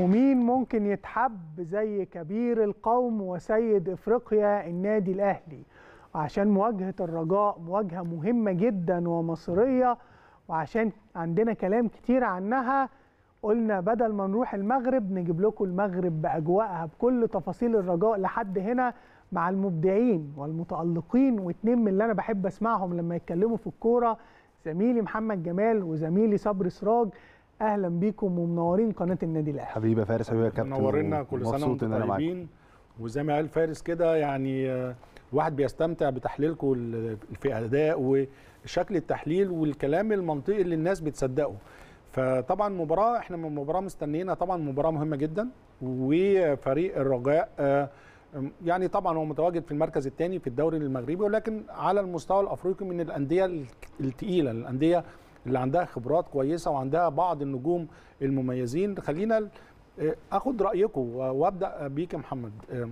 ومين ممكن يتحب زي كبير القوم وسيد افريقيا النادي الاهلي وعشان مواجهه الرجاء مواجهه مهمه جدا ومصريه وعشان عندنا كلام كتير عنها قلنا بدل ما نروح المغرب نجيب لكم المغرب باجواءها بكل تفاصيل الرجاء لحد هنا مع المبدعين والمتالقين واتنين من اللي انا بحب اسمعهم لما يتكلموا في الكوره زميلي محمد جمال وزميلي صبري سراج اهلا بيكم ومنورين قناه النادي الاهلي حبيبي فارس حبيبي يا كابتن منورنا كل سنه وانتم طيبين وزي ما قال فارس كده يعني الواحد آه، بيستمتع بتحليلكم في اداء وشكل التحليل والكلام المنطقي اللي الناس بتصدقه فطبعا مباراه احنا من مباراه مستنينا طبعا مباراه مهمه جدا وفريق الرجاء آه، يعني طبعا هو متواجد في المركز الثاني في الدوري المغربي ولكن على المستوى الافريقي من الانديه الثقيله الانديه اللي عندها خبرات كويسه وعندها بعض النجوم المميزين خلينا آه، اخد رايكم وابدا بيك يا محمد آه،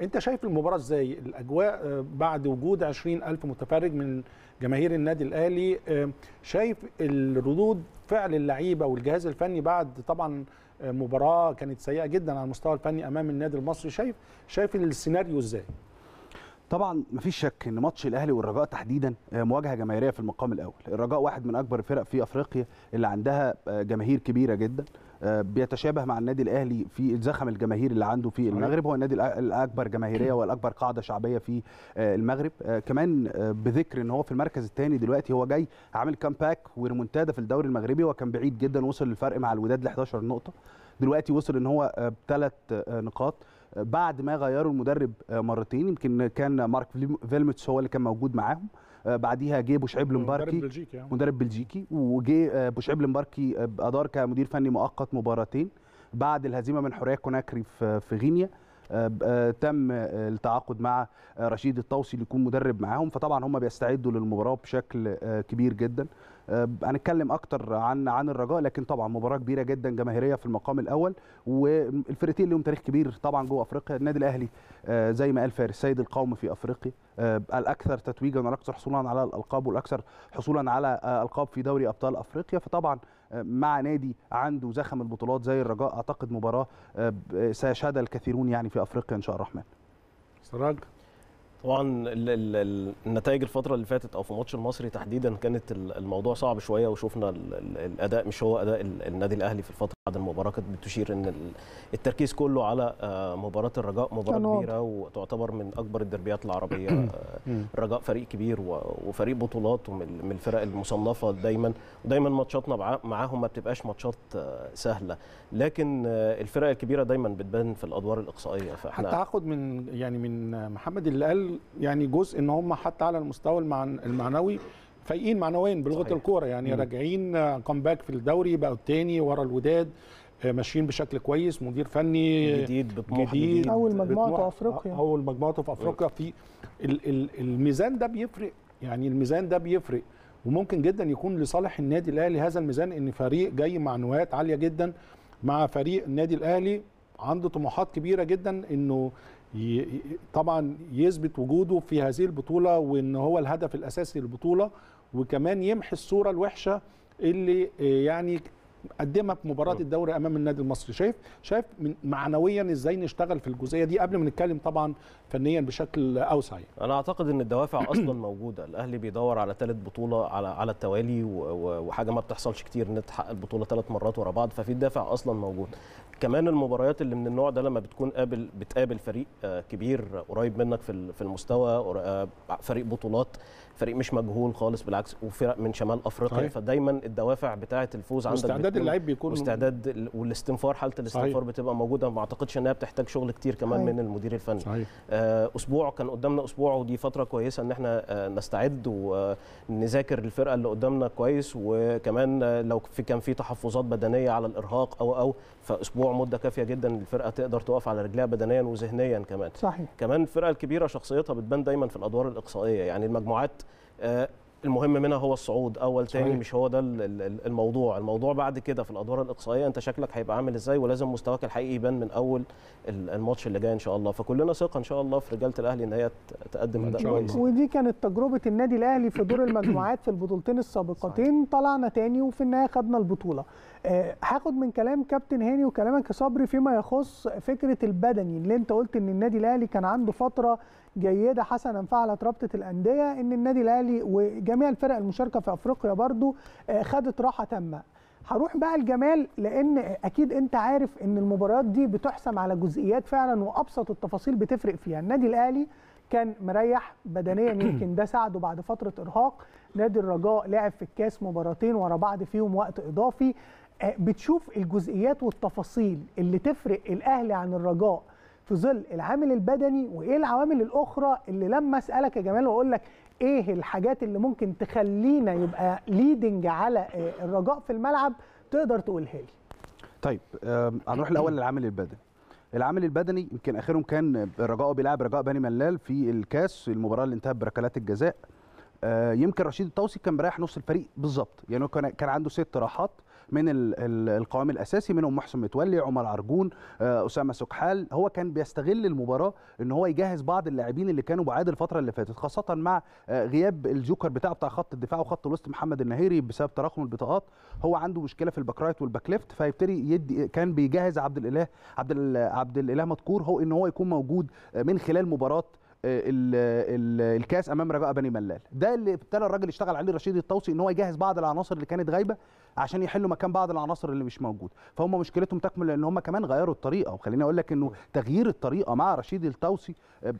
انت شايف المباراه ازاي الاجواء آه، بعد وجود 20000 متفرج من جماهير النادي الاهلي شايف الردود فعل اللعيبه والجهاز الفني بعد طبعا مباراه كانت سيئه جدا على المستوى الفني امام النادي المصري شايف شايف السيناريو ازاي طبعا مفيش شك ان ماتش الاهلي والرجاء تحديدا آه، مواجهه جماهيريه في المقام الاول الرجاء واحد من اكبر الفرق في افريقيا اللي عندها آه، جماهير كبيره جدا آه، بيتشابه مع النادي الاهلي في الزخم الجماهير اللي عنده في المغرب هو النادي الاكبر جماهيريه والاكبر قاعده شعبيه في المغرب كمان بذكر ان هو في المركز الثاني دلوقتي هو جاي عامل كامباك وريمونتادا في الدوري المغربي وكان بعيد جدا وصل الفرق مع الوداد ل 11 نقطه دلوقتي وصل ان هو بثلاث نقاط بعد ما غيروا المدرب آه، مرتين يمكن كان مارك فيلمتس هو اللي كان موجود معاهم آه، بعديها جه بوشعيب لمباركي مدرب بلجيكي آه. مدرب بلجيكي وجه بوشعيب لمباركي ادار كمدير فني مؤقت مباراتين بعد الهزيمه من حوريه كوناكري في غينيا آه، آه، تم التعاقد مع رشيد الطوسي ليكون مدرب معاهم فطبعا هم بيستعدوا للمباراه بشكل آه، كبير جدا هنتكلم اكتر عن عن الرجاء لكن طبعا مباراه كبيره جدا جماهيريه في المقام الاول والفرقتين لهم تاريخ كبير طبعا جوه افريقيا النادي الاهلي زي ما قال فارس سيد القوم في افريقيا الاكثر تتويجا والاكثر حصولا على الالقاب والاكثر حصولا على القاب في دوري ابطال افريقيا فطبعا مع نادي عنده زخم البطولات زي الرجاء اعتقد مباراه آه، سيشهدها الكثيرون يعني في افريقيا ان شاء الله الرحمن سراج طبعا النتائج الفتره اللي فاتت او في ماتش المصري تحديدا كانت الموضوع صعب شويه وشفنا الاداء مش هو اداء النادي الاهلي في الفتره بعد المباراه كانت بتشير ان التركيز كله على آه، مباراه الرجاء مباراه كبيره وتعتبر من اكبر الدربيات العربيه الرجاء آه، فريق كبير وفريق بطولات ومن الفرق المصنفه دايما ودايما ماتشاتنا معاهم ما بتبقاش ماتشات آه، سهله لكن الفرق الكبيره دايما بتبان في الادوار الاقصائيه فاحنا التعاقد من يعني من محمد اللي قال يعني جزء ان هم حتى على المستوى المعنوي فايقين معنويا بلغه الكوره يعني مم. راجعين كومباك آه، في الدوري بقوا الثاني ورا الوداد آه، ماشيين بشكل كويس مدير فني جديد بطموح جديد, جديد اول مجموعه في افريقيا آه، اول مجموعه في افريقيا في الميزان ده بيفرق يعني الميزان ده بيفرق وممكن جدا يكون لصالح النادي الاهلي هذا الميزان ان فريق جاي معنويات عاليه جدا مع فريق النادي الاهلي عنده طموحات كبيره جدا انه طبعا يثبت وجوده في هذه البطوله وان هو الهدف الاساسي للبطوله وكمان يمحي الصوره الوحشه اللي آه، يعني قدمها في مباراه آه. الدوري امام النادي المصري شايف شايف معنويا ازاي نشتغل في الجزئيه دي قبل ما نتكلم طبعا فنيا بشكل اوسع يعني. انا اعتقد ان الدوافع اصلا موجوده الاهلي بيدور على ثالث بطوله على على التوالي وحاجه ما بتحصلش كتير ان تحقق البطوله ثلاث مرات ورا بعض ففي الدافع اصلا موجود كمان المباريات اللي من النوع ده لما بتكون قابل بتقابل فريق آه، كبير قريب منك في المستوى آه، فريق بطولات فريق مش مجهول خالص بالعكس وفرق من شمال افريقيا صحيح. فدايما الدوافع بتاعه الفوز عندك استعداد اللعيب بيكون واستعداد والاستنفار حاله الاستنفار صحيح. بتبقى موجوده ما اعتقدش انها بتحتاج شغل كتير كمان صحيح. من المدير الفني صحيح. آه، اسبوع كان قدامنا اسبوع ودي فتره كويسه ان احنا آه، نستعد ونذاكر الفرقه اللي قدامنا كويس وكمان آه، لو في كان في تحفظات بدنيه على الارهاق او او فاسبوع مده كافيه جدا الفرقه تقدر تقف على رجلها بدنيا وذهنيا كمان صحيح. كمان الفرقه الكبيره شخصيتها بتبان دايما في الادوار الاقصائيه يعني المجموعات آه، المهم منها هو الصعود اول تاني مش هو ده الموضوع الموضوع بعد كده في الادوار الاقصائيه انت شكلك هيبقى عامل ازاي ولازم مستواك الحقيقي يبان من اول الماتش اللي جاي ان شاء الله فكلنا ثقه ان شاء الله في رجاله الاهلي ان هي تقدم اداء كويس ودي كانت تجربه النادي الاهلي في دور المجموعات في البطولتين السابقتين طلعنا تاني وفي النهايه خدنا البطوله آه، هاخد من كلام كابتن هاني وكلامك يا صبري فيما يخص فكره البدني اللي انت قلت ان النادي الاهلي كان عنده فتره جيده حسنا فعلت رابطه الانديه ان النادي الاهلي وجميع الفرق المشاركه في افريقيا برضو آه، خدت راحه تامه هروح بقى الجمال لان اكيد انت عارف ان المباريات دي بتحسم على جزئيات فعلا وابسط التفاصيل بتفرق فيها النادي الاهلي كان مريح بدنيا يمكن ده ساعده بعد فتره ارهاق نادي الرجاء لعب في الكاس مباراتين ورا بعض فيهم وقت اضافي آه، بتشوف الجزئيات والتفاصيل اللي تفرق الاهلي عن الرجاء في ظل العامل البدني وايه العوامل الاخرى اللي لما اسالك يا جمال واقول لك ايه الحاجات اللي ممكن تخلينا يبقى ليدنج على آه، الرجاء في الملعب تقدر تقولها لي طيب هنروح الاول للعامل البدني العامل البدني يمكن اخرهم كان الرجاء بيلعب رجاء بني ملال في الكاس المباراه اللي انتهت بركلات الجزاء آه، يمكن رشيد الطوسي كان مريح نص الفريق بالظبط يعني كان عنده ست راحات من القوام الاساسي منهم محسن متولي عمر عرجون آه، اسامه سكحال هو كان بيستغل المباراه ان هو يجهز بعض اللاعبين اللي كانوا بعاد الفتره اللي فاتت خاصه مع آه، غياب الجوكر بتاعه بتاع خط الدفاع وخط الوسط محمد النهيري بسبب تراكم البطاقات هو عنده مشكله في الباك رايت والباك ليفت فيبتدي يدي كان بيجهز عبد الاله عبد عبد الاله مذكور هو ان هو يكون موجود آه، من خلال مباراه الكاس امام رجاء بني ملال ده اللي ابتدى الراجل يشتغل عليه رشيد الطوسي ان هو يجهز بعض العناصر اللي كانت غايبه عشان يحلوا مكان بعض العناصر اللي مش موجوده فهم مشكلتهم تكمن لان هم كمان غيروا الطريقه وخليني اقول لك انه تغيير الطريقه مع رشيد الطوسي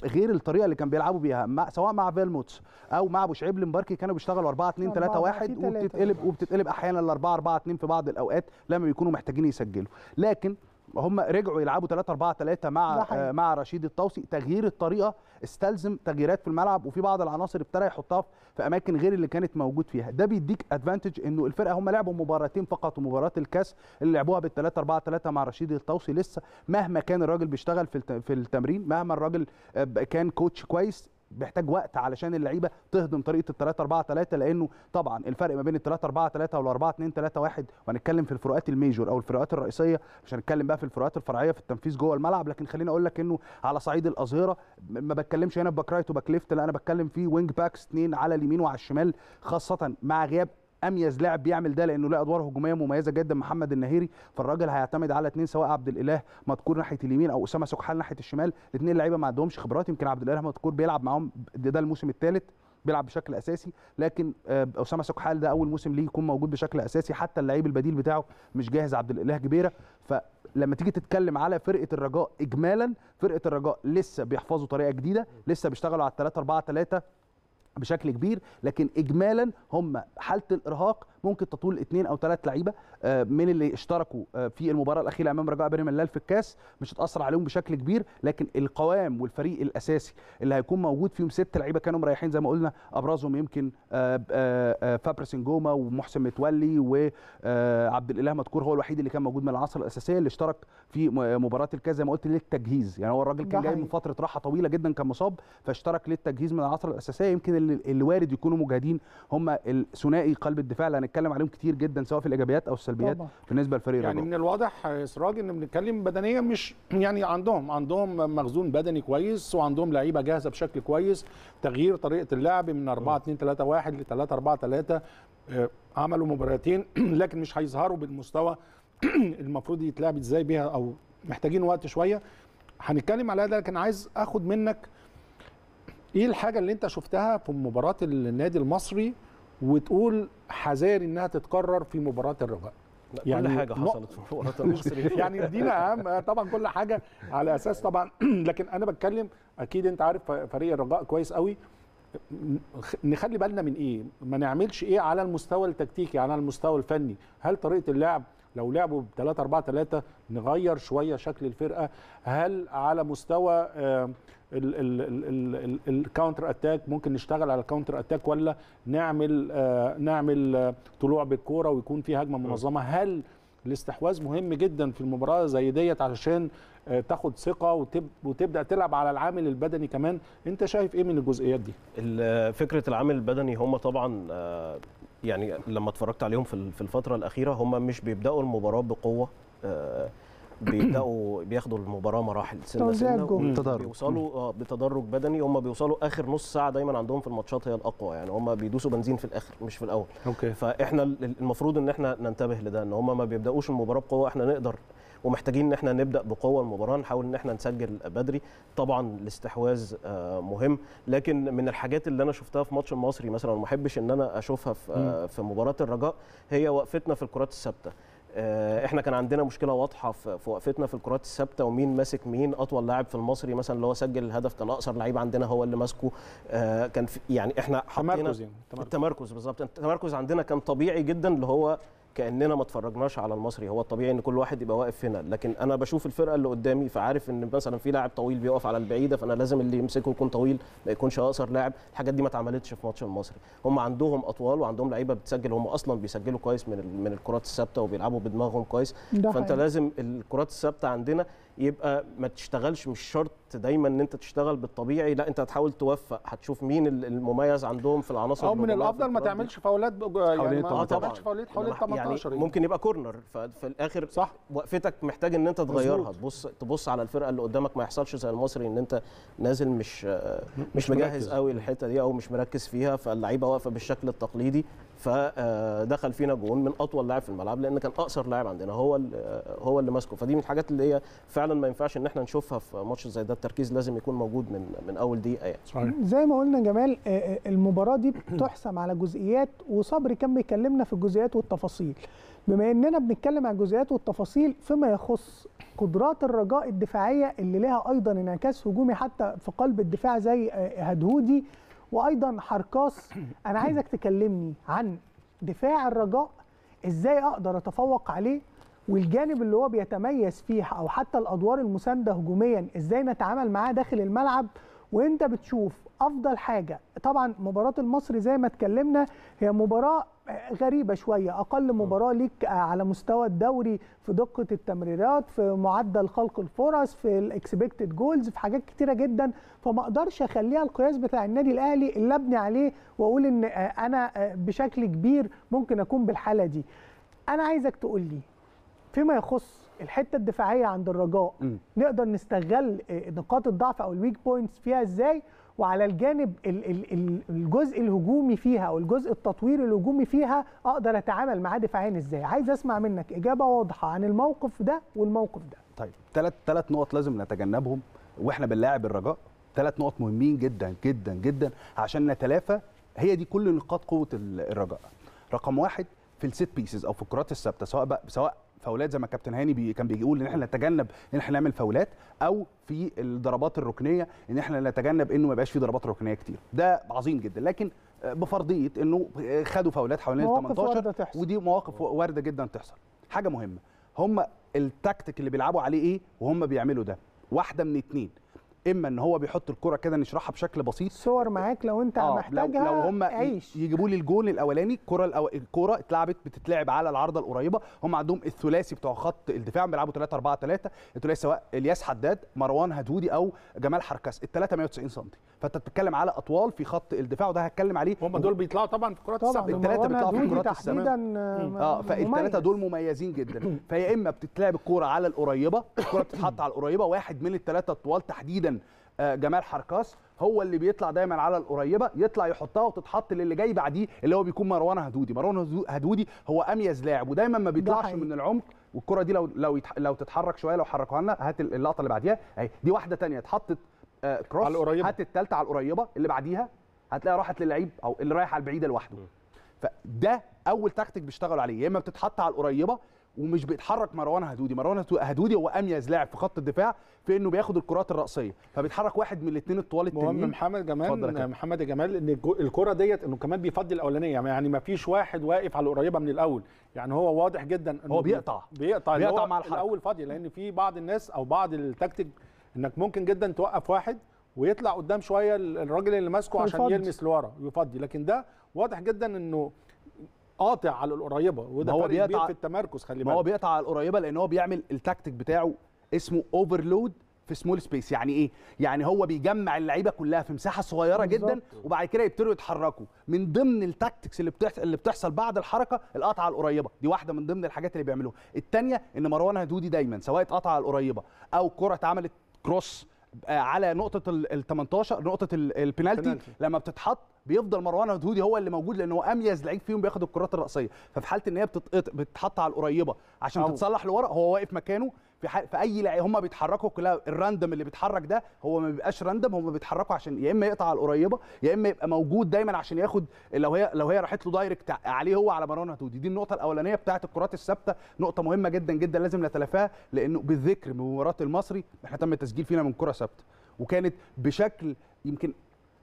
غير الطريقه اللي كان بيلعبوا بيها مع سواء مع فيلموتس او مع ابو شعيب المباركي كانوا بيشتغلوا 4 2 3 1 وبتتقلب وبتتقلب احيانا ل 4 4 2 في بعض الاوقات لما بيكونوا محتاجين يسجلوا لكن هم رجعوا يلعبوا 3 4 3 مع آه مع رشيد الطوسي تغيير الطريقه استلزم تغييرات في الملعب وفي بعض العناصر ابتدى يحطها في اماكن غير اللي كانت موجود فيها ده بيديك ادفانتج انه الفرقه هم لعبوا مباراتين فقط ومباراه الكاس اللي لعبوها بال 3 4 3 مع رشيد الطوسي لسه مهما كان الراجل بيشتغل في في التمرين مهما الراجل آه، كان كوتش كويس بيحتاج وقت علشان اللعيبه تهضم طريقه ال 3 4 3 لانه طبعا الفرق ما بين ال 3 4 3 وال 4 2 3 1 وهنتكلم في الفروقات الميجور او الفروقات الرئيسيه مش هنتكلم بقى في الفروقات الفرعيه في التنفيذ جوه الملعب لكن خليني اقول لك انه على صعيد الاظهره ما بتكلمش هنا في باك رايت وباك ليفت لا انا بتكلم في وينج باكس اثنين على اليمين وعلى الشمال خاصه مع غياب اميز لاعب بيعمل ده لانه له ادوار هجوميه مميزه جدا محمد النهيري فالراجل هيعتمد على اثنين سواء عبد الاله مدكور ناحيه اليمين او اسامه سكحال ناحيه الشمال الاثنين لعيبه ما عندهمش خبرات يمكن عبد الاله مدكور بيلعب معاهم ده, ده الموسم الثالث بيلعب بشكل اساسي لكن آه، اسامه سكحال ده اول موسم ليه يكون موجود بشكل اساسي حتى اللعيب البديل بتاعه مش جاهز عبد الاله كبيره فلما تيجي تتكلم على فرقه الرجاء اجمالا فرقه الرجاء لسه بيحفظوا طريقه جديده لسه بيشتغلوا على 3 4 3 بشكل كبير لكن اجمالا هم حاله الارهاق ممكن تطول اثنين او ثلاث لعيبه آه، من اللي اشتركوا آه، في المباراه الاخيره امام رجاء بني ملال في الكاس مش هتاثر عليهم بشكل كبير لكن القوام والفريق الاساسي اللي هيكون موجود فيهم ست لعيبه كانوا مريحين زي ما قلنا ابرزهم يمكن آه، فابرس نجوما ومحسن متولي وعبد الاله مدكور هو الوحيد اللي كان موجود من العصر الاساسيه اللي اشترك في مباراه الكاس زي ما قلت للتجهيز يعني هو الراجل كان جاي من فتره راحه طويله جدا كان مصاب فاشترك للتجهيز من العصر الاساسيه يمكن اللي وارد يكونوا مجاهدين هم الثنائي قلب الدفاع لان هنتكلم عليهم كتير جدا سواء في الايجابيات او السلبيات طبعا. بالنسبه لفريق يعني من الواضح يا سراج ان بنتكلم بدنيا مش يعني عندهم عندهم مخزون بدني كويس وعندهم لعيبه جاهزه بشكل كويس تغيير طريقه اللعب من 4 2 3 1 ل 3 4 3 عملوا مباراتين لكن مش هيظهروا بالمستوى المفروض يتلعب ازاي بيها او محتاجين وقت شويه هنتكلم على ده لكن عايز اخد منك ايه الحاجه اللي انت شفتها في مباراه النادي المصري وتقول حذاري انها تتكرر في مباراه الرجاء يعني كل حاجه حصلت في مباراه المصري يعني دينا اهم آه، طبعا كل حاجه على اساس طبعا لكن انا بتكلم اكيد انت عارف فريق الرجاء كويس قوي نخلي بالنا من ايه ما نعملش ايه على المستوى التكتيكي على المستوى الفني هل طريقه اللعب لو لعبوا ب 3 4 3 نغير شويه شكل الفرقه هل على مستوى آه الكاونتر اتاك ممكن نشتغل على الكاونتر اتاك ولا نعمل آه نعمل آه، طلوع بالكوره ويكون في هجمه منظمه هل الاستحواذ مهم جدا في المباراه زي ديت علشان آه، تاخد ثقه وتب... وتبدا تلعب على العامل البدني كمان انت شايف ايه من الجزئيات دي فكره العامل البدني هم طبعا آه، يعني لما اتفرجت عليهم في الفتره الاخيره هم مش بيبداوا المباراه بقوه بيبداوا بياخدوا المباراه مراحل سنه سنه بيوصلوا اه بتدرج بدني هم بيوصلوا اخر نص ساعه دايما عندهم في الماتشات هي الاقوى يعني هم بيدوسوا بنزين في الاخر مش في الاول أوكي. فاحنا المفروض ان احنا ننتبه لده ان هم ما بيبداوش المباراه بقوه احنا نقدر ومحتاجين ان احنا نبدا بقوه المباراه نحاول ان احنا نسجل بدري طبعا الاستحواذ آه، مهم لكن من الحاجات اللي انا شفتها في ماتش المصري مثلا ما احبش ان انا اشوفها في آه، في مباراه الرجاء هي وقفتنا في الكرات الثابته آه، احنا كان عندنا مشكله واضحه في وقفتنا في الكرات الثابته ومين ماسك مين اطول لاعب في المصري مثلا اللي هو سجل الهدف كان اقصر لعيب عندنا هو اللي ماسكه آه، كان يعني احنا حطينا التمركز يعني، التمركز بالظبط التمركز عندنا كان طبيعي جدا اللي هو كاننا ما اتفرجناش على المصري هو الطبيعي ان كل واحد يبقى واقف هنا لكن انا بشوف الفرقه اللي قدامي فعارف ان مثلا في لاعب طويل بيقف على البعيده فانا لازم اللي يمسكه يكون طويل ما يكونش اقصر لاعب الحاجات دي ما اتعملتش في ماتش المصري هم عندهم اطوال وعندهم لعيبه بتسجل هم اصلا بيسجلوا كويس من من الكرات الثابته وبيلعبوا بدماغهم كويس فانت حقيقي. لازم الكرات الثابته عندنا يبقى ما تشتغلش مش شرط دايما ان انت تشتغل بالطبيعي لا انت هتحاول توفق هتشوف مين المميز عندهم في العناصر او من الافضل ما تعملش فاولات يعني ما تعملش فاولات حوالي 18 يعني, يعني ممكن يبقى كورنر ففي الاخر صح وقفتك محتاج ان انت تغيرها تبص تبص على الفرقه اللي قدامك ما يحصلش زي المصري ان انت نازل مش مش, مش مجهز قوي الحته دي او مش مركز فيها فاللعيبه واقفه بالشكل التقليدي فدخل فينا جون من اطول لاعب في الملعب لان كان اقصر لاعب عندنا هو هو اللي ماسكه فدي من الحاجات اللي هي فعلا ما ينفعش ان احنا نشوفها في ماتش زي ده التركيز لازم يكون موجود من من اول دقيقه يعني زي ما قلنا جمال آه، آه، المباراه دي بتحسم على جزئيات وصبري كان بيكلمنا في الجزئيات والتفاصيل بما اننا بنتكلم عن الجزئيات والتفاصيل فيما يخص قدرات الرجاء الدفاعيه اللي لها ايضا انعكاس هجومي حتى في قلب الدفاع زي آه، هدهودي وايضا حركاس انا عايزك تكلمني عن دفاع الرجاء ازاي اقدر اتفوق عليه والجانب اللي هو بيتميز فيه او حتى الادوار المسانده هجوميا ازاي نتعامل معاه داخل الملعب وانت بتشوف افضل حاجه طبعا مباراه المصري زي ما اتكلمنا هي مباراه غريبه شويه اقل آه. مباراه ليك آه، على مستوى الدوري في دقه التمريرات في معدل خلق الفرص في الاكسبكتد جولز في حاجات كتيره جدا فما اقدرش اخليها القياس بتاع النادي الاهلي اللي ابني عليه واقول ان آه، انا بشكل كبير ممكن اكون بالحاله دي انا عايزك تقول لي فيما يخص الحته الدفاعيه عند الرجاء م. نقدر نستغل نقاط الضعف او الويك بوينتس فيها ازاي وعلى الجانب الجزء الهجومي فيها او الجزء التطوير الهجومي فيها اقدر اتعامل معاه دفاعيا ازاي عايز اسمع منك اجابه واضحه عن الموقف ده والموقف ده طيب ثلاث ثلاث نقط لازم نتجنبهم واحنا بنلاعب الرجاء ثلاث نقط مهمين جدا جدا جدا عشان نتلافى هي دي كل نقاط قوه الرجاء رقم واحد في الست بيسز او في الكرات الثابته سواء بقى سواء فاولات زي ما كابتن هاني بي كان بيقول ان احنا نتجنب ان احنا نعمل فاولات او في الضربات الركنيه ان احنا نتجنب انه ما يبقاش في ضربات ركنيه كتير ده عظيم جدا لكن آه، بفرضيه انه آه، خدوا فاولات حوالين ال 18 ودي مواقف وارده جدا تحصل حاجه مهمه هم التكتيك اللي بيلعبوا عليه ايه وهم بيعملوا ده واحده من اتنين اما ان هو بيحط الكره كده نشرحها بشكل بسيط صور معاك لو انت آه محتاجها لو, لو هم يجيبوا لي الجون الاولاني الكره الأو... الكره اتلعبت بتتلعب على العارضه القريبه هم عندهم الثلاثي بتوع خط الدفاع بيلعبوا 3 4 3 الثلاثي سواء الياس حداد مروان هدودي او جمال حركاس الثلاثه 190 سم فانت بتتكلم على اطوال في خط الدفاع وده هتكلم عليه هم دول بيطلعوا طبعا في كرات السبت الثلاثه بيطلعوا في كرات السبت اه, آه، فالثلاثه دول مميزين جدا فيا اما بتتلعب الكوره على القريبه الكوره بتتحط على القريبه واحد من الثلاثه الطوال تحديدا آه، جمال حركاس هو اللي بيطلع دايما على القريبه يطلع يحطها وتتحط للي جاي بعديه اللي هو بيكون مروان هدودي مروان هدودي هو اميز لاعب ودايما ما بيطلعش من العمق والكره دي لو لو لو تتحرك شويه لو حركوها لنا هات اللقطه اللي بعديها اهي دي واحده ثانيه اتحطت كروس آه، على القريبه هات الثالثه على القريبه اللي بعديها هتلاقي راحت للعيب او اللي رايح على البعيده لوحده فده اول تكتيك بيشتغلوا عليه يا اما بتتحط على القريبه ومش بيتحرك مروان هدودي مروان هدودي هو اميز لاعب في خط الدفاع في انه بياخد الكرات الراسيه فبيتحرك واحد من الاثنين الطوال التانيين محمد جمال محمد جمال ان الكره ديت انه كمان بيفضي الاولانيه يعني-, يعني ما فيش واحد واقف على القريبه من الاول يعني هو واضح جدا انه هو بيقطع بيقطع بيقطع مع الحركة. الاول فاضي لان في بعض الناس او بعض التكتيك انك ممكن جدا توقف واحد ويطلع قدام شويه الراجل اللي ماسكه عشان يلمس لورا يفضي لكن ده واضح جدا انه قاطع على القريبه وده هو بيقطع في التمركز خلي بالك هو بيقطع على القريبه لان هو بيعمل التاكتيك بتاعه اسمه اوفرلود في سمول سبيس يعني ايه يعني هو بيجمع اللعيبه كلها في مساحه صغيره بالزبط. جدا وبعد كده يبتدوا يتحركوا من ضمن التاكتكس اللي بتحصل اللي بتحصل بعد الحركه القطعه القريبه دي واحده من ضمن الحاجات اللي بيعملوها الثانيه ان مروان هدودي دايما سواء اتقطع على القريبه او كره اتعملت كروس على نقطه ال 18 نقطه البنالتي لما بتتحط بيفضل مروان هدهودي هو اللي موجود لان هو اميز لعيب فيهم بياخد الكرات الراسيه ففي حاله ان هي بتتحط على القريبه عشان أوه. تتصلح لورا هو واقف مكانه في في اي لعيبه هم بيتحركوا كلها الراندم اللي بيتحرك ده هو ما بيبقاش راندم هم بيتحركوا عشان يا اما يقطع على القريبه يا اما يبقى موجود دايما عشان ياخد لو هي لو هي راحت له دايركت عليه هو على مروان هتودي دي النقطه الاولانيه بتاعه الكرات الثابته نقطه مهمه جدا جدا لازم نتلافاها لانه بالذكر من مباراه المصري احنا تم التسجيل فينا من كره ثابته وكانت بشكل يمكن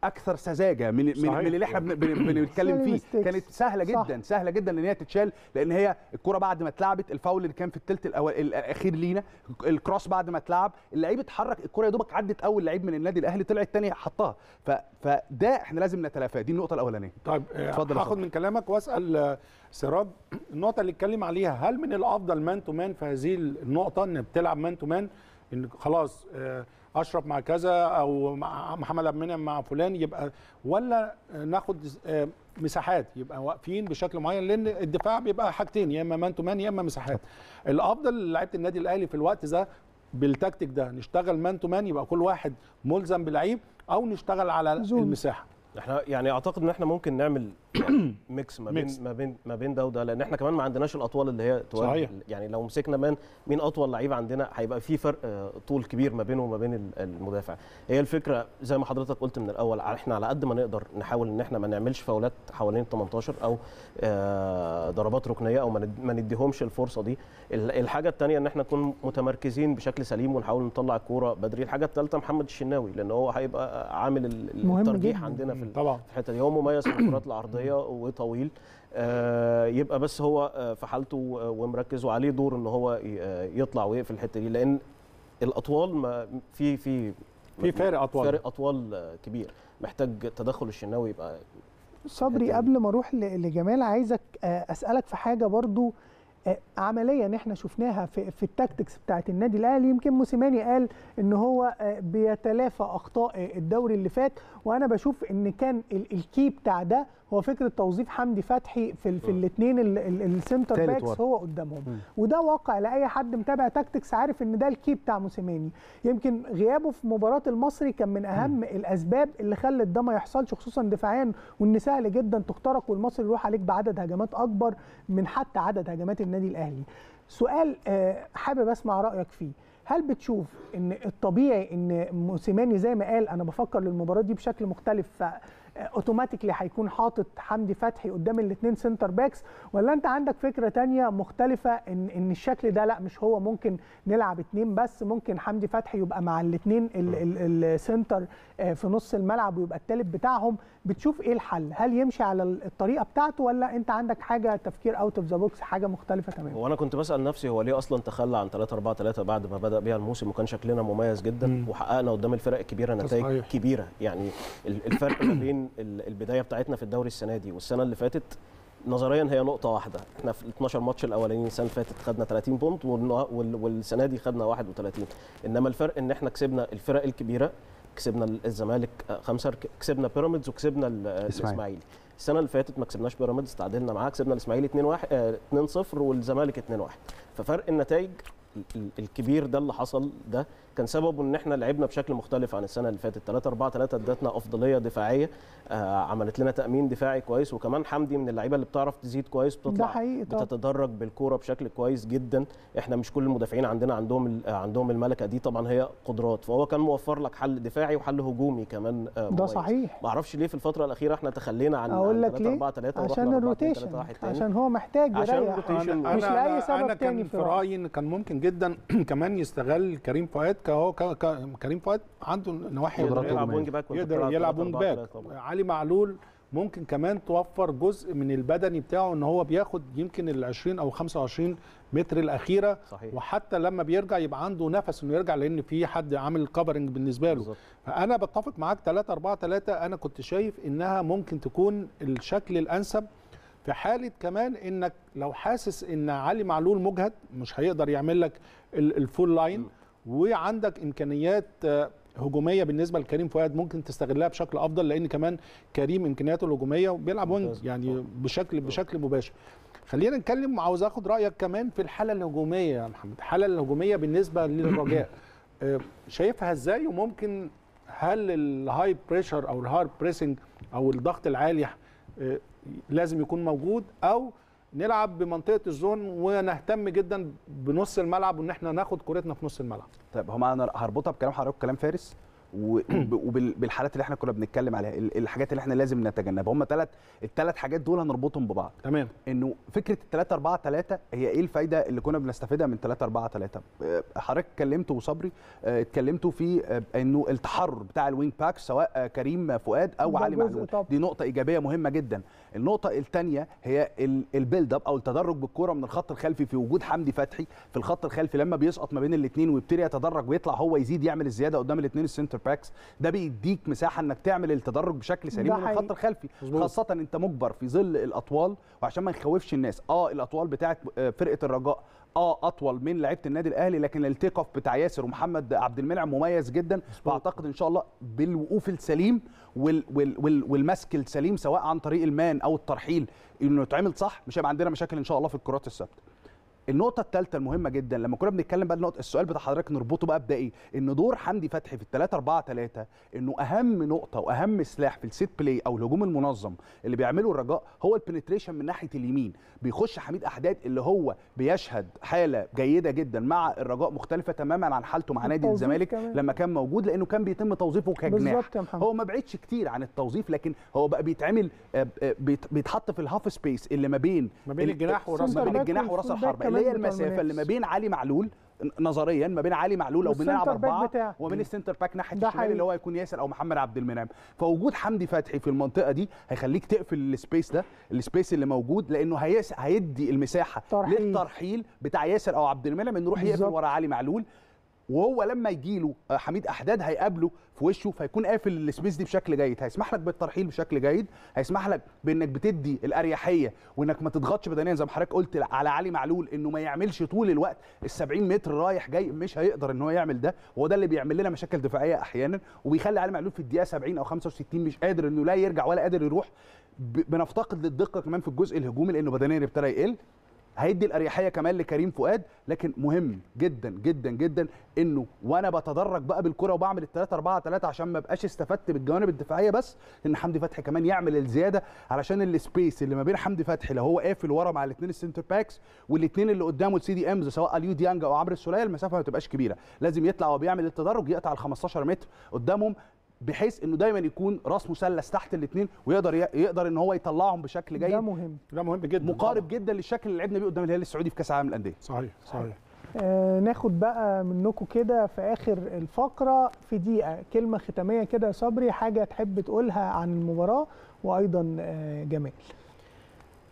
اكثر سذاجه من صحيح. من اللي احنا بنتكلم فيه كانت سهله جدا صح. سهله جدا ان هي تتشال لان هي الكره بعد ما اتلعبت الفاول اللي كان في الثلث الاول الاخير لينا الكروس بعد ما اتلعب اللعيب اتحرك الكره يا دوبك عدت اول لعيب من النادي الاهلي طلعت ثاني حطها ف... فده احنا لازم نتلافاه دي النقطه الاولانيه طيب آه، اتفضل هاخد من كلامك واسال آه، سراج النقطه اللي اتكلم عليها هل من الافضل مان تو مان في هذه النقطه ان بتلعب مان تو مان ان خلاص آه اشرف مع كذا او مع محمد عبد المنعم مع فلان يبقى ولا ناخد آه، مساحات يبقى واقفين بشكل معين لان الدفاع بيبقى حاجتين يا اما مان تو مان يا اما مساحات الافضل لعيبه النادي الاهلي في الوقت ده بالتكتيك ده نشتغل مان تو مان يبقى كل واحد ملزم بلعيب او نشتغل على زون. المساحه احنا يعني اعتقد ان احنا ممكن نعمل ميكس ما بين ما بين ما بين ده وده لان احنا كمان ما عندناش الاطوال اللي هي صحيح يعني لو مسكنا من مين اطول لعيب عندنا هيبقى في فرق آه، طول كبير ما بينه وما بين المدافع هي الفكره زي ما حضرتك قلت من الاول احنا على قد ما نقدر نحاول ان احنا ما نعملش فاولات حوالين ال 18 او آه، ضربات ركنيه او ما نديهمش الفرصه دي الحاجه الثانيه ان احنا نكون متمركزين بشكل سليم ونحاول نطلع الكوره بدري الحاجه الثالثه محمد الشناوي لان هو هيبقى عامل الترجيح عندنا في الحته دي هو مميز في الكرات العرضيه الشخصيه وطويل آه، يبقى بس هو آه، في حالته ومركز وعليه دور ان هو آه، يطلع ويقفل الحته دي لان الاطوال ما في في في فارق اطوال فارق اطوال كبير محتاج تدخل الشناوي يبقى صبري قبل ما اروح لجمال عايزك اسالك في حاجه برضو عمليا احنا شفناها في, في التاكتكس بتاعه النادي الاهلي يمكن موسيماني قال ان هو بيتلافى اخطاء الدوري اللي فات وانا بشوف ان كان الكي بتاع ده هو فكره توظيف حمدي فتحي في في آه. الاثنين السنتر باكس هو قدامهم مم. وده واقع لاي حد متابع تاكتكس عارف ان ده الكي بتاع موسيماني يمكن غيابه في مباراه المصري كان من اهم مم. الاسباب اللي خلت ده ما يحصلش خصوصا دفاعيا وان سهل جدا تخترق والمصري يروح عليك بعدد هجمات اكبر من حتى عدد هجمات النادي الاهلي سؤال آه، حابب اسمع رايك فيه هل بتشوف ان الطبيعي ان موسيماني زي ما قال انا بفكر للمباراه دي بشكل مختلف اوتوماتيكلي هيكون حاطط حمدي فتحي قدام الاثنين سنتر باكس ولا انت عندك فكره تانية مختلفه ان ان الشكل ده لا مش هو ممكن نلعب اثنين بس ممكن حمدي فتحي يبقى مع الاثنين السنتر آه، في نص الملعب ويبقى التالت بتاعهم بتشوف ايه الحل هل يمشي على الطريقه بتاعته ولا انت عندك حاجه تفكير اوت اوف ذا بوكس حاجه مختلفه تماما وانا كنت بسال نفسي هو ليه اصلا تخلى عن 3 4 3 بعد ما بدا بيها الموسم وكان شكلنا مميز جدا مم. وحققنا قدام الفرق الكبيره نتائج صحيح. كبيره يعني الفرق ما بين البدايه بتاعتنا في الدوري السنه دي والسنه اللي فاتت نظريا هي نقطه واحده احنا في 12 ماتش الاولانيين السنه اللي فاتت خدنا 30 بونت والسنه دي خدنا 31 انما الفرق ان احنا كسبنا الفرق الكبيره كسبنا الزمالك آه، خمسه كسبنا بيراميدز وكسبنا آه، الاسماعيلي السنه اللي فاتت ما كسبناش بيراميدز تعادلنا معاه كسبنا الاسماعيلي 2 1 2 0 والزمالك 2 1 ففرق النتائج الكبير ده اللي حصل ده كان سببه ان احنا لعبنا بشكل مختلف عن السنه اللي فاتت 3 4 3 ادتنا افضليه دفاعيه آه عملت لنا تامين دفاعي كويس وكمان حمدي من اللعيبه اللي بتعرف تزيد كويس بتطلع بتتدرج بالكوره بشكل كويس جدا احنا مش كل المدافعين عندنا عندهم آه، عندهم الملكه دي طبعا هي قدرات فهو كان موفر لك حل دفاعي وحل هجومي كمان آه ده صحيح ما اعرفش ليه في الفتره الاخيره احنا تخلينا عن, 3 4 3 عشان الروتيشن عشان هو محتاج يريح مش لاي سبب أنا تاني كان في رايي ان كان ممكن جدا كمان يستغل كريم فؤاد كهو كريم فؤاد عنده نواحي يقدر يلعب وينج باك يقدر يلعب وينج باك علي معلول ممكن كمان توفر جزء من البدني بتاعه ان هو بياخد يمكن ال 20 او 25 متر الاخيره صحيح. وحتى لما بيرجع يبقى عنده نفس انه يرجع لان في حد عامل كفرنج بالنسبه له بالزبط. فانا بتفق معاك 3 4 3 انا كنت شايف انها ممكن تكون الشكل الانسب في حاله كمان انك لو حاسس ان علي معلول مجهد مش هيقدر يعمل لك الفول لاين م. وعندك امكانيات آه، هجوميه بالنسبه لكريم فؤاد ممكن تستغلها بشكل افضل لان كمان كريم امكانياته الهجوميه وبيلعب وينج يعني آه. بشكل آه. بشكل مباشر خلينا نتكلم عاوز اخد رايك كمان في الحاله الهجوميه يا محمد الحاله الهجوميه بالنسبه للرجاء شايفها ازاي وممكن هل الهاي بريشر او الهارد بريسنج او الضغط العالي لازم يكون موجود او نلعب بمنطقه الزون ونهتم جدا بنص الملعب وان احنا ناخد كورتنا في نص الملعب طيب هو انا هربطها بكلام حضرتك كلام فارس وبالحالات اللي احنا كنا بنتكلم عليها الحاجات اللي احنا لازم نتجنبها هم ثلاث الثلاث حاجات دول هنربطهم ببعض تمام انه فكره 3 4 3 هي ايه الفايده اللي كنا بنستفيدها من 3 4 3 حضرتك اتكلمت وصبري آه، اتكلمتوا في آه، انه التحرر بتاع الوينج باك سواء كريم فؤاد او علي معلول دي نقطه ايجابيه مهمه جدا النقطه الثانيه هي البيلد اب او التدرج بالكوره من الخط الخلفي في وجود حمدي فتحي في الخط الخلفي لما بيسقط ما بين الاثنين ويبتدي يتدرج ويطلع هو يزيد يعمل الزياده قدام الاثنين السنتر باكس ده بيديك مساحه انك تعمل التدرج بشكل سليم من الخط الخلفي خاصه انت مجبر في ظل الاطوال وعشان ما يخوفش الناس اه الاطوال بتاعه آه، فرقه الرجاء اه اطول من لعيبه النادي الاهلي لكن التيك اوف بتاع ياسر ومحمد عبد المنعم مميز جدا واعتقد ان شاء الله بالوقوف السليم وال وال وال والمسك السليم سواء عن طريق المان او الترحيل انه يتعمل صح مش هيبقى عندنا مشاكل ان شاء الله في الكرات الثابته النقطة الثالثة المهمة جدا لما كنا بنتكلم بقى نقطة السؤال بتاع حضرتك نربطه بقى بده ايه؟ ان دور حمدي فتحي في ال 3 4 3 انه اهم نقطة واهم سلاح في السيت بلاي او الهجوم المنظم اللي بيعمله الرجاء هو البنتريشن من ناحية اليمين بيخش حميد احداد اللي هو بيشهد حالة جيدة جدا مع الرجاء مختلفة تماما عن حالته مع نادي الزمالك لما كان موجود لانه كان بيتم توظيفه كجناح هو ما بعدش كتير عن التوظيف لكن هو بقى بيتعمل آه، آه، بيتحط في الهاف سبيس اللي ما بين ما بين الجناح وراس ما بين الجناح وراس الحربة اللي هي المسافه اللي ما بين علي معلول نظريا ما بين علي معلول او بنلعب اربعه وما بين السنتر باك ناحيه الشمال اللي هو هيكون ياسر او محمد عبد المنعم فوجود حمدي فتحي في المنطقه دي هيخليك تقفل السبيس ده السبيس اللي موجود لانه هيس هيدي المساحه ترحيل. للترحيل بتاع ياسر او عبد المنعم انه يروح يقفل ورا علي معلول وهو لما يجي له آه، حميد احداد هيقابله في وشه فيكون قافل السبيس دي بشكل جيد هيسمح لك بالترحيل بشكل جيد هيسمح لك بانك بتدي الاريحيه وانك ما تضغطش بدنيا زي ما حضرتك قلت على علي معلول انه ما يعملش طول الوقت ال 70 متر رايح جاي مش هيقدر ان هو يعمل ده وهو ده اللي بيعمل لنا مشاكل دفاعيه احيانا وبيخلي علي معلول في الدقيقه 70 او 65 مش قادر انه لا يرجع ولا قادر يروح بنفتقد للدقه كمان في الجزء الهجومي لانه بدنيا ابتدى يقل هيدي الاريحيه كمان لكريم فؤاد لكن مهم جدا جدا جدا انه وانا بتدرج بقى بالكره وبعمل ال 3 4 3 عشان ما ابقاش استفدت بالجوانب الدفاعيه بس ان حمدي فتحي كمان يعمل الزياده علشان السبيس اللي ما بين حمدي فتحي لو هو قافل ورا مع الاثنين السنتر باكس والاثنين اللي قدامه السي دي امز سواء اليو ديانج او عمرو السوليه المسافه ما تبقاش كبيره لازم يطلع وبيعمل التدرج يقطع ال 15 متر قدامهم بحيث انه دايما يكون راس مثلث تحت الاثنين ويقدر يقدر ان هو يطلعهم بشكل جيد ده مهم ده مهم جدا مقارب آه. جدا للشكل اللي لعبنا بيه قدام الهلال السعودي في كاس العالم للانديه صحيح صحيح آه ناخد بقى منكم كده في اخر الفقره في دقيقه كلمه ختاميه كده يا صبري حاجه تحب تقولها عن المباراه وايضا آه جمال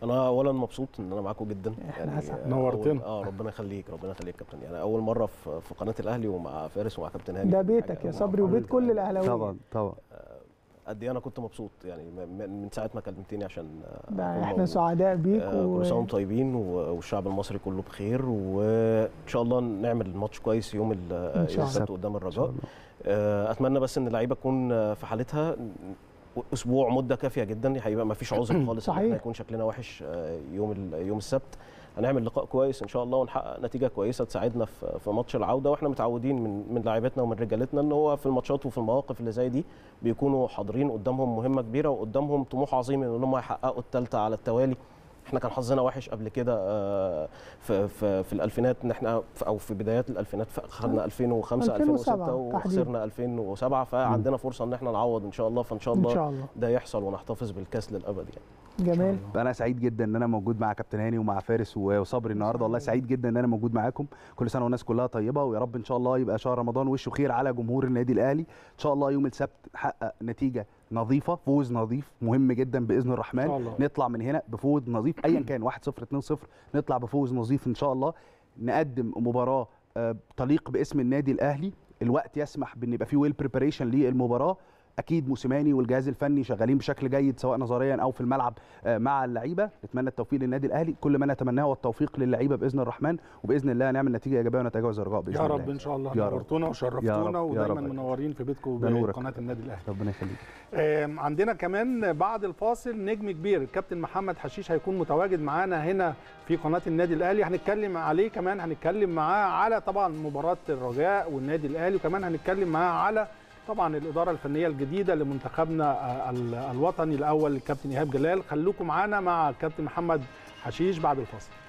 انا اولا مبسوط ان انا معاكم جدا احنا يعني نورتنا اه ربنا يخليك ربنا يخليك كابتن يعني اول مره في قناه الاهلي ومع فارس ومع كابتن هاني ده بيتك يا صبري وبيت كل الاهلاويه طبعا طبعا آه، قد ايه انا كنت مبسوط يعني من ساعه ما كلمتني عشان آه، ده احنا سعداء بيك آه، و... كل سنه وانتم طيبين والشعب المصري كله بخير وان شاء الله نعمل ماتش كويس يوم السبت قدام الرجاء اتمنى بس ان اللعيبه تكون في حالتها اسبوع مده كافيه جدا هيبقى ما فيش عذر خالص صحيح. ان يكون شكلنا وحش آه، يوم يوم السبت هنعمل لقاء كويس ان شاء الله ونحقق نتيجه كويسه تساعدنا في ماتش العوده واحنا متعودين من من لاعيبتنا ومن رجالتنا ان هو في الماتشات وفي المواقف اللي زي دي بيكونوا حاضرين قدامهم مهمه كبيره وقدامهم طموح عظيم ان هم يحققوا الثالثه على التوالي احنا كان حظنا وحش قبل كده آه، في في في الالفينات ان احنا او في بدايات الالفينات خدنا 2005 أه. 2006 وخسرنا 2007 فعندنا فرصه ان احنا نعوض ان شاء الله فان شاء الله, إن شاء الله. ده يحصل ونحتفظ بالكاس للابد يعني جميل انا سعيد جدا ان انا موجود مع كابتن هاني ومع فارس وصبري النهارده والله سعيد جدا ان انا موجود معاكم كل سنه والناس كلها طيبه ويا رب ان شاء الله يبقى شهر رمضان وشه خير على جمهور النادي الاهلي ان شاء الله يوم السبت نحقق نتيجه نظيفه فوز نظيف مهم جدا باذن الرحمن الله. نطلع من هنا بفوز نظيف ايا كان 1 0 2 0 نطلع بفوز نظيف ان شاء الله نقدم مباراه آه، تليق باسم النادي الاهلي الوقت يسمح بان يبقى في ويل بريباريشن للمباراه اكيد موسيماني والجهاز الفني شغالين بشكل جيد سواء نظريا او في الملعب آه، مع اللعيبه نتمنى التوفيق للنادي الاهلي كل ما نتمناه هو التوفيق للعيبه باذن الرحمن وباذن الله نعمل نتيجه ايجابيه ونتجاوز الرجاء باذن الله يا رب ان شاء الله نورتونا وشرفتونا ودايما منورين في بيتكم قناه النادي الاهلي ربنا يخليك عندنا كمان بعد الفاصل نجم كبير الكابتن محمد حشيش هيكون متواجد معانا هنا في قناه النادي الاهلي هنتكلم عليه كمان هنتكلم معاه على طبعا مباراه الرجاء والنادي الاهلي وكمان هنتكلم معاه على طبعا الاداره الفنيه الجديده لمنتخبنا آه، الوطني الاول الكابتن ايهاب جلال خلوكم معانا مع الكابتن محمد حشيش بعد الفاصل